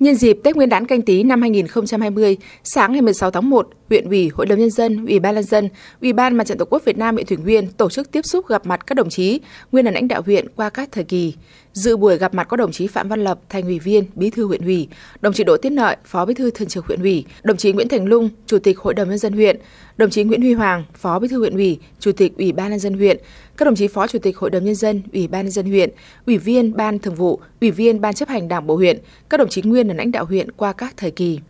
Nhân dịp Tết Nguyên đán canh tí năm 2020, sáng ngày 16 tháng 1, huyện ủy, hội đồng nhân dân, ủy ban nhân dân, ủy ban mặt trận tổ quốc Việt Nam huyện Thủy Nguyên tổ chức tiếp xúc gặp mặt các đồng chí nguyên là lãnh đạo huyện qua các thời kỳ. Dự buổi gặp mặt có đồng chí Phạm Văn Lập, thành ủy viên, bí thư huyện ủy, đồng chí Đỗ Tiến Lợi, phó bí thư thường trực huyện ủy, đồng chí Nguyễn Thành Lung, chủ tịch hội đồng nhân dân huyện, đồng chí Nguyễn Huy Hoàng, phó bí thư huyện ủy, chủ tịch ủy ban nhân dân huyện, các đồng chí phó chủ tịch hội đồng nhân dân, ủy ban nhân dân huyện, ủy viên ban thường vụ, ủy viên ban chấp hành đảng bộ huyện, các đồng chí nguyên viên là lãnh đạo huyện qua các thời kỳ.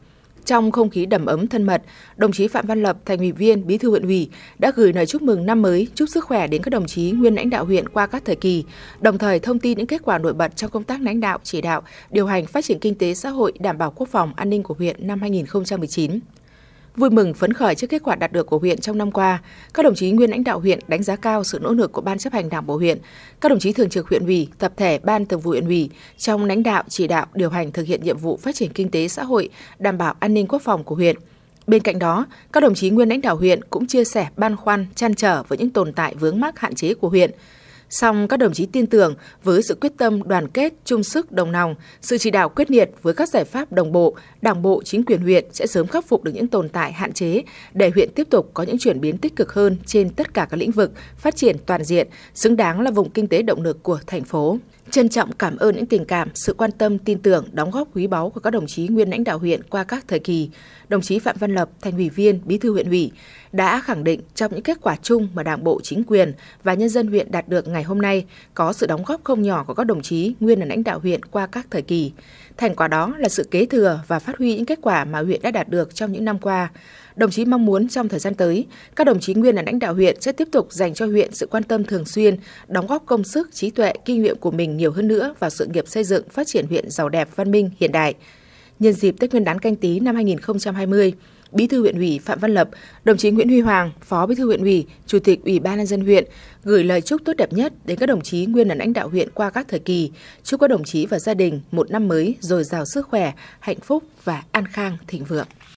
Trong không khí đầm ấm thân mật, đồng chí Phạm Văn Lập, thành ủy viên, bí thư huyện ủy đã gửi lời chúc mừng năm mới, chúc sức khỏe đến các đồng chí nguyên lãnh đạo huyện qua các thời kỳ, đồng thời thông tin những kết quả nổi bật trong công tác lãnh đạo, chỉ đạo, điều hành phát triển kinh tế xã hội, đảm bảo quốc phòng an ninh của huyện năm 2019. Vui mừng phấn khởi trước kết quả đạt được của huyện trong năm qua, các đồng chí nguyên lãnh đạo huyện đánh giá cao sự nỗ lực của ban chấp hành Đảng bộ huyện, các đồng chí thường trực huyện ủy, tập thể ban thường vụ huyện ủy trong lãnh đạo chỉ đạo điều hành thực hiện nhiệm vụ phát triển kinh tế xã hội, đảm bảo an ninh quốc phòng của huyện. Bên cạnh đó, các đồng chí nguyên lãnh đạo huyện cũng chia sẻ băn khoăn, chăn trở với những tồn tại vướng mắc hạn chế của huyện, Song các đồng chí tin tưởng với sự quyết tâm đoàn kết, chung sức đồng lòng, sự chỉ đạo quyết liệt với các giải pháp đồng bộ, Đảng bộ, chính quyền huyện sẽ sớm khắc phục được những tồn tại hạn chế để huyện tiếp tục có những chuyển biến tích cực hơn trên tất cả các lĩnh vực, phát triển toàn diện, xứng đáng là vùng kinh tế động lực của thành phố. Trân trọng cảm ơn những tình cảm, sự quan tâm, tin tưởng, đóng góp quý báu của các đồng chí nguyên lãnh đạo huyện qua các thời kỳ. Đồng chí Phạm Văn Lập, thành ủy viên, bí thư huyện ủy, đã khẳng định trong những kết quả chung mà Đảng bộ, chính quyền và nhân dân huyện đạt được ngày ngày hôm nay có sự đóng góp không nhỏ của các đồng chí nguyên là lãnh đạo huyện qua các thời kỳ. Thành quả đó là sự kế thừa và phát huy những kết quả mà huyện đã đạt được trong những năm qua. Đồng chí mong muốn trong thời gian tới, các đồng chí nguyên là lãnh đạo huyện sẽ tiếp tục dành cho huyện sự quan tâm thường xuyên, đóng góp công sức, trí tuệ, kinh nghiệm của mình nhiều hơn nữa vào sự nghiệp xây dựng phát triển huyện giàu đẹp, văn minh, hiện đại nhân dịp Tết Nguyên đán canh tí năm 2020. Bí thư huyện ủy Phạm Văn Lập, đồng chí Nguyễn Huy Hoàng, Phó Bí thư huyện ủy, Chủ tịch Ủy ban nhân dân huyện gửi lời chúc tốt đẹp nhất đến các đồng chí nguyên là lãnh đạo huyện qua các thời kỳ, chúc các đồng chí và gia đình một năm mới dồi dào sức khỏe, hạnh phúc và an khang thịnh vượng.